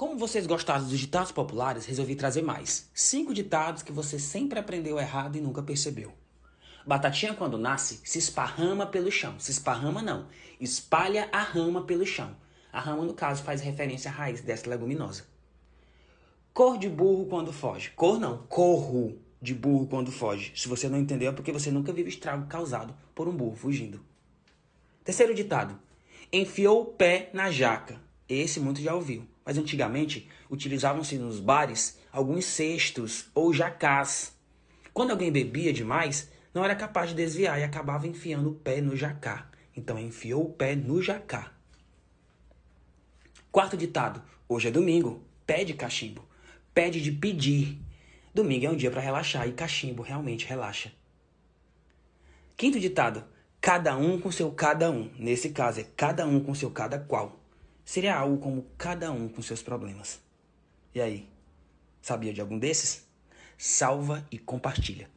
Como vocês gostaram dos ditados populares, resolvi trazer mais. Cinco ditados que você sempre aprendeu errado e nunca percebeu. Batatinha, quando nasce, se esparrama pelo chão. Se esparrama, não. Espalha a rama pelo chão. A rama, no caso, faz referência à raiz dessa leguminosa. Cor de burro quando foge. Cor não, corro de burro quando foge. Se você não entendeu, é porque você nunca viu estrago causado por um burro fugindo. Terceiro ditado. Enfiou o pé na jaca. Esse muito já ouviu. Mas antigamente utilizavam-se nos bares alguns cestos ou jacás. Quando alguém bebia demais, não era capaz de desviar e acabava enfiando o pé no jacá. Então enfiou o pé no jacá. Quarto ditado: hoje é domingo, pede cachimbo. Pede de pedir. Domingo é um dia para relaxar e cachimbo realmente relaxa. Quinto ditado: cada um com seu cada um. Nesse caso é cada um com seu cada qual. Seria algo como cada um com seus problemas. E aí? Sabia de algum desses? Salva e compartilha.